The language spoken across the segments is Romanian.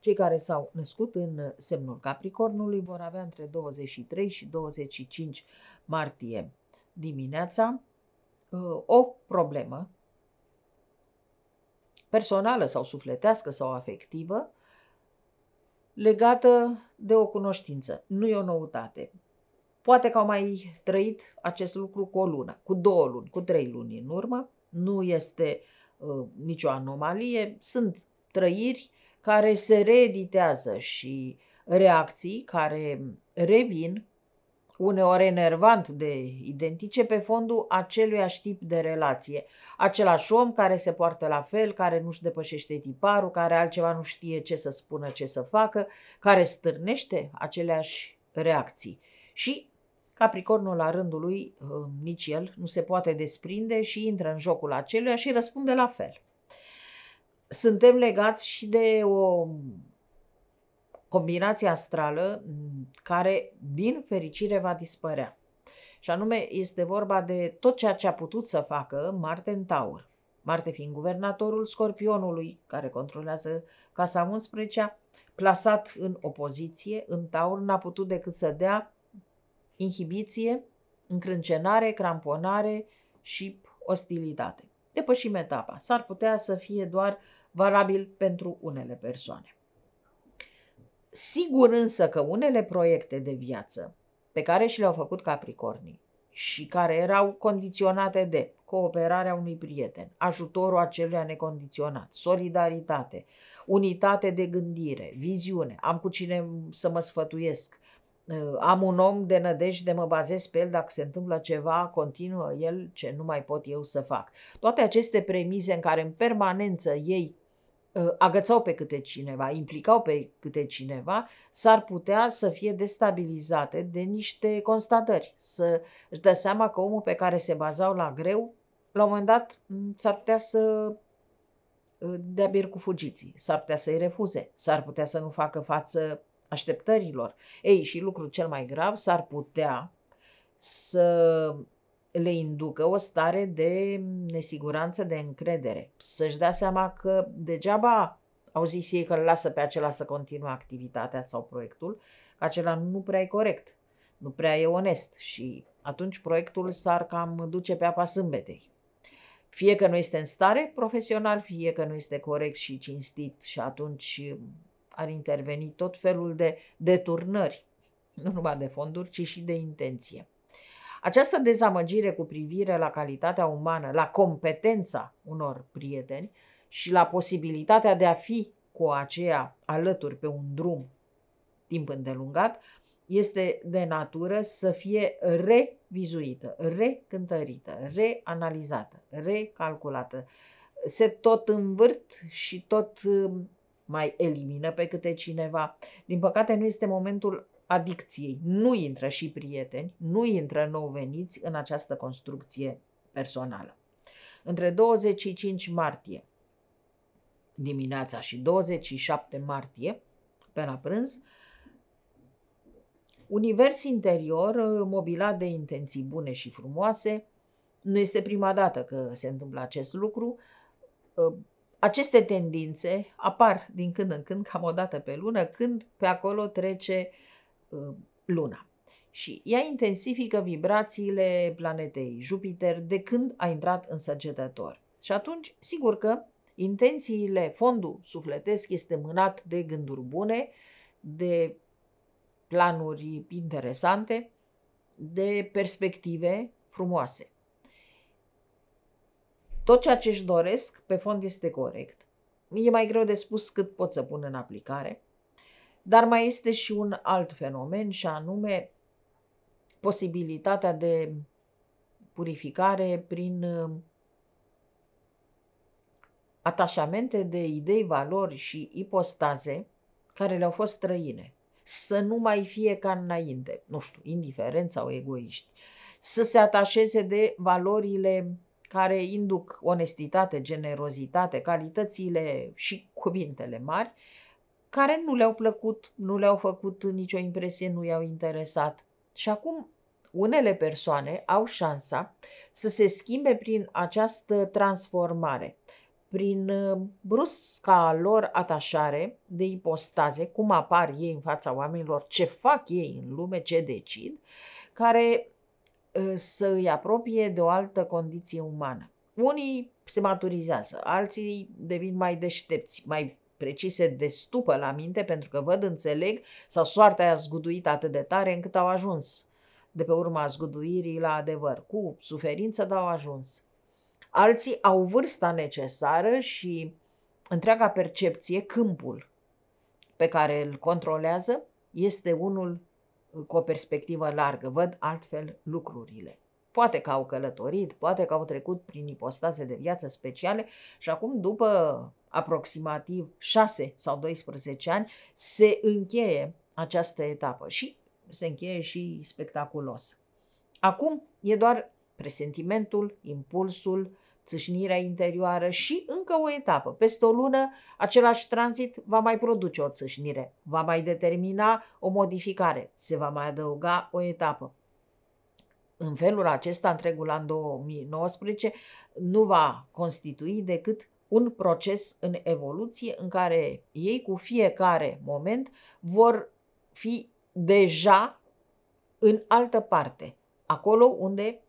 Cei care s-au născut în uh, semnul Capricornului vor avea între 23 și 25 martie dimineața uh, o problemă personală sau sufletească sau afectivă legată de o cunoștință. Nu e o noutate. Poate că au mai trăit acest lucru cu o lună, cu două luni, cu trei luni în urmă. Nu este uh, nicio anomalie. Sunt trăiri care se reeditează și reacții care revin, uneori enervant de identice, pe fondul aceluiași tip de relație. Același om care se poartă la fel, care nu-și depășește tiparul, care altceva nu știe ce să spună, ce să facă, care stârnește aceleași reacții. Și Capricornul la rândul lui, nici el, nu se poate desprinde și intră în jocul acelui, și răspunde la fel suntem legați și de o combinație astrală mm, care, din fericire, va dispărea. Și anume, este vorba de tot ceea ce a putut să facă Marte în Taur. Marte fiind guvernatorul Scorpionului, care controlează Casa 11 plasat în opoziție, în Taur, n-a putut decât să dea inhibiție, încrâncenare, cramponare și ostilitate. Depășim etapa. S-ar putea să fie doar uh, valabil pentru unele persoane. Sigur însă că unele proiecte de viață pe care și le-au făcut Capricornii și care erau condiționate de cooperarea unui prieten, ajutorul acelui necondiționat, solidaritate, unitate de gândire, viziune, am cu cine să mă sfătuiesc, ă, am un om de nădejde, mă bazez pe el, dacă se întâmplă ceva, continuă el ce nu mai pot eu să fac. Toate aceste premize în care în permanență ei Ă, agățau pe câte cineva, implicau pe câte cineva, s-ar putea să fie destabilizate de niște constatări, să își dă seama că omul pe care se bazau la greu, la un moment dat s-ar putea să ă, dea bir cu fugiții, s-ar putea să-i refuze, s-ar putea să nu facă față așteptărilor. Ei, și lucru cel mai grav, s-ar putea să le inducă o stare de nesiguranță, de încredere. Să-și dea seama că degeaba au zis ei că îl lasă pe acela să continue activitatea sau proiectul, că acela nu prea e corect, nu prea e onest și atunci proiectul s-ar cam duce pe apa sâmbetei. Fie că nu este în stare profesional, fie că nu este corect și cinstit și atunci ar interveni tot felul de deturnări, nu numai de fonduri, ci și de intenție. Această dezamăgire cu privire la calitatea umană, la competența unor prieteni și la posibilitatea de a fi cu aceea alături pe un drum timp îndelungat, este de natură să fie revizuită, recântărită, reanalizată, recalculată. Se tot învârt și tot uh, mai elimină pe câte cineva. Din păcate, nu este momentul adicției nu intră și prieteni, nu intră nou veniți în această construcție personală. Între 25 martie dimineața și 27 martie, pe la prânz, univers interior uh, mobilat de intenții bune și frumoase, nu este prima dată că se întâmplă acest lucru, uh, aceste tendințe apar din când în când, cam o dată pe lună, când pe acolo trece uh, Uh, luna. Și ea intensifică vibrațiile planetei Jupiter de când a intrat în săgetător. Și atunci, sigur că intențiile, fondul sufletesc este mânat de gânduri bune, de planuri interesante, de perspective frumoase. Tot ceea ce își doresc pe fond este corect. E mai greu de spus cât pot să pun în aplicare, dar mai este și un alt fenomen și anume posibilitatea de purificare prin uh, atașamente de idei, valori și ipostaze care le-au fost străine. Să nu mai fie ca înainte, nu știu, indiferent sau egoiști. Să se atașeze de valorile care induc onestitate, generozitate, calitățile și cuvintele mari care nu le-au plăcut, nu le-au făcut nicio impresie, nu i-au interesat. Și acum unele persoane au șansa să se schimbe prin această transformare, prin uh, brusca lor atașare de ipostaze, cum apar ei în fața oamenilor, ce fac ei în lume, ce decid, care uh, să îi apropie de o altă condiție umană. Unii se maturizează, alții devin mai deștepți, mai precise stupă la minte pentru că văd, înțeleg sau soarta i-a zguduit atât de tare încât au ajuns. De pe urma zguduirii la adevăr, cu suferință, dar au ajuns. Alții au vârsta necesară și întreaga percepție, câmpul pe care îl controlează, este unul cu o perspectivă largă. Văd altfel lucrurile. Poate că au călătorit, poate că au trecut prin ipostaze de viață speciale și acum, după aproximativ 6 sau 12 ani, se încheie această etapă și se încheie și spectaculos. Acum e doar presentimentul, impulsul, țâșnirea interioară și încă o etapă. Peste o lună, același tranzit va mai produce o țâșnire, va mai determina o modificare, se va mai adăuga o etapă în felul acesta, întregul an 2019 nu va constitui decât un proces în evoluție în care ei cu fiecare moment vor fi deja în altă parte, acolo unde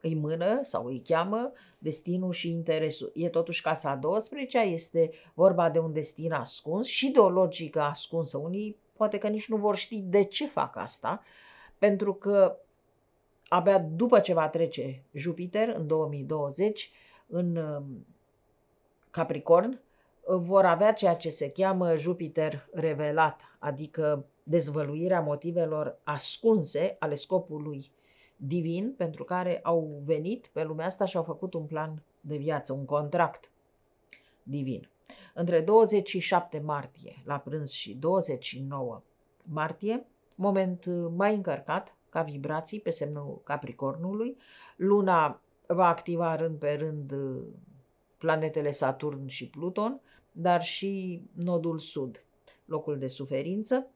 îi mână sau îi cheamă destinul și interesul. E totuși casa 12 este vorba de un destin ascuns și de o logică ascunsă. Unii poate că nici nu vor ști de ce fac asta, pentru că abia după ce va trece Jupiter în 2020 în um, Capricorn, vor avea ceea ce se cheamă Jupiter revelat, adică dezvăluirea motivelor ascunse ale scopului divin pentru care au venit pe lumea asta și au făcut un plan de viață, un contract divin. Între 27 martie la prânz și 29 martie, moment uh, mai încărcat ca vibrații pe semnul Capricornului. Luna va activa rând pe rând uh, planetele Saturn și Pluton, dar și nodul sud, locul de suferință,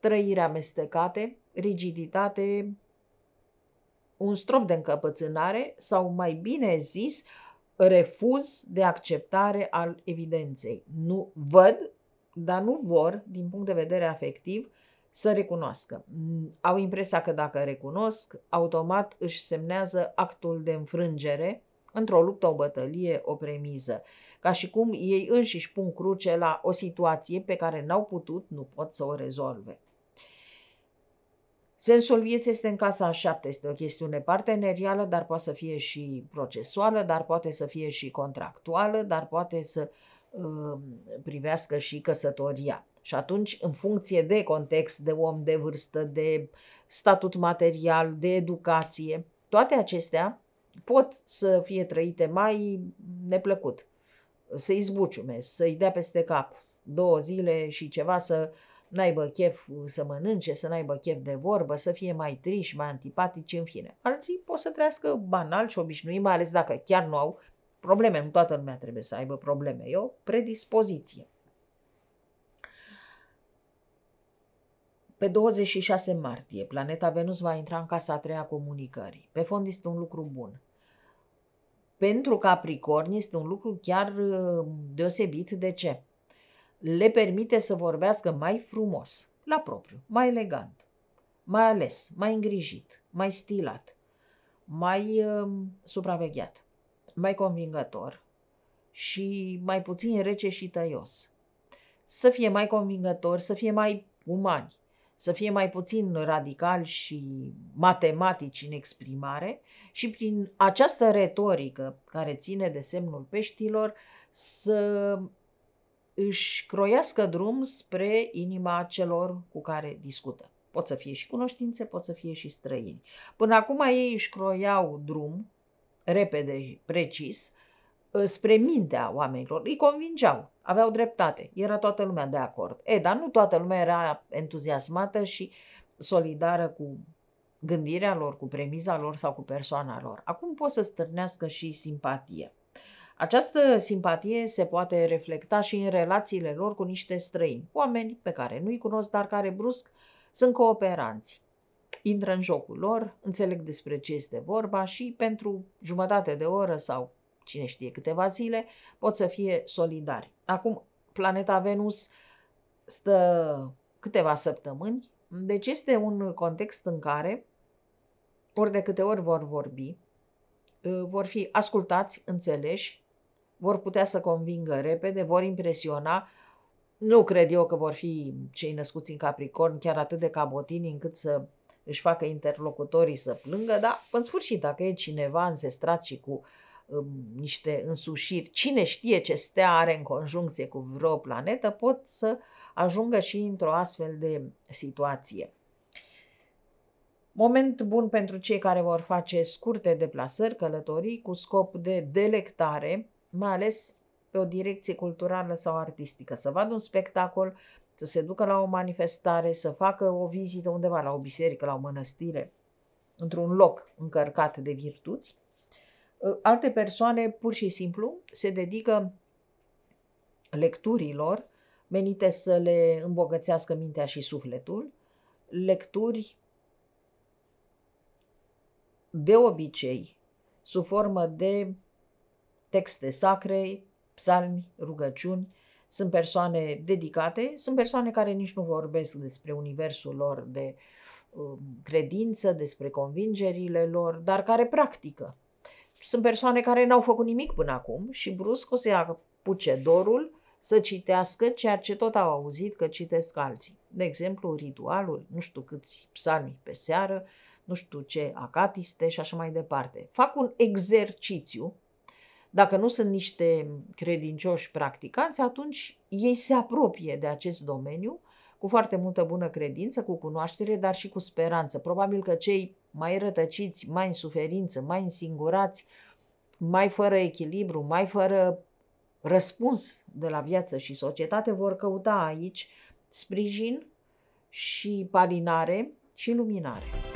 trăiri amestecate, rigiditate, un strop de încăpățânare sau mai bine zis, refuz de acceptare al evidenței. Nu văd, dar nu vor, din punct de vedere afectiv, să recunoască. Mm, au impresia că dacă recunosc, automat își semnează actul de înfrângere într-o luptă, o bătălie, o premiză. Ca și cum ei înșiși pun cruce la o situație pe care n-au putut, nu pot să o rezolve. Sensul vieții este în casa a șapte, este o chestiune partenerială, dar poate să fie și procesuală, dar poate să fie și contractuală, dar poate să Um, privească și căsătoria. Și atunci, în funcție de context, de om, de vârstă, de statut material, de educație, toate acestea pot să fie trăite mai neplăcut, să-i zbuciume, să-i dea peste cap două zile și ceva să n-aibă chef să mănânce, să n-aibă chef de vorbă, să fie mai triși, mai antipatici, în fine. Alții pot să trăiască banal și obișnuit, mai ales dacă chiar nu au probleme, nu toată lumea trebuie să aibă probleme, e o predispoziție. Pe 26 martie, planeta Venus va intra în casa a treia comunicării. Pe fond este un lucru bun. Pentru Capricorn este un lucru chiar uh, deosebit. De ce? Le permite să vorbească mai frumos, la propriu, mai elegant, mai ales, mai îngrijit, mai stilat, mai uh, supravegheat mai convingător și mai puțin rece și tăios. Să fie mai convingător, să fie mai umani, să fie mai puțin radical și matematici în exprimare și prin această retorică care ține de semnul peștilor să își croiască drum spre inima celor cu care discută. Pot să fie și cunoștințe, pot să fie și străini. Până acum ei își croiau drum repede, precis, ă, spre mintea oamenilor. Îi convingeau, aveau dreptate, era toată lumea de acord. E, dar nu toată lumea era entuziasmată și solidară cu gândirea lor, cu premiza lor sau cu persoana lor. Acum pot să stârnească și simpatie. Această simpatie se poate reflecta și în relațiile lor cu niște străini, oameni pe care nu-i cunosc, dar care brusc sunt cooperanți intră în jocul lor, înțeleg despre ce este vorba și pentru jumătate de oră sau cine știe câteva zile pot să fie solidari. Acum, planeta Venus stă câteva săptămâni, deci este un context în care, ori de câte ori vor vorbi, ă, vor fi ascultați, înțeleși, vor putea să convingă repede, vor impresiona. Nu cred eu că vor fi cei născuți în Capricorn chiar atât de cabotini încât să își facă interlocutorii să plângă, dar în sfârșit, dacă e cineva înzestrat și cu um, niște însușiri, cine știe ce stea are în conjuncție cu vreo planetă, pot să ajungă și într-o astfel de situație. Moment bun pentru cei care vor face scurte deplasări, călătorii cu scop de delectare, mai ales pe o direcție culturală sau artistică, să vadă un spectacol, să se ducă la o manifestare, să facă o vizită undeva, la o biserică, la o mănăstire, într-un loc încărcat de virtuți. Ă, alte persoane pur și simplu se dedică lecturilor menite să le îmbogățească mintea și sufletul, lecturi de obicei sub formă de texte sacre, psalmi, rugăciuni, sunt persoane dedicate, sunt persoane care nici nu vorbesc despre universul lor de um, credință, despre convingerile lor, dar care practică. Sunt persoane care n-au făcut nimic până acum și brusc o să apuce dorul să citească ceea ce tot au auzit că citesc alții. De exemplu, ritualul, nu știu câți psalmi pe seară, nu știu ce acatiste și așa mai departe. Fac un exercițiu dacă nu sunt niște credincioși practicanți, atunci ei se apropie de acest domeniu cu foarte multă bună credință, cu cunoaștere, dar și cu speranță. Probabil că cei mai rătăciți, mai în suferință, mai însingurați, mai fără echilibru, mai fără răspuns de la viață și societate vor căuta aici sprijin și palinare și luminare.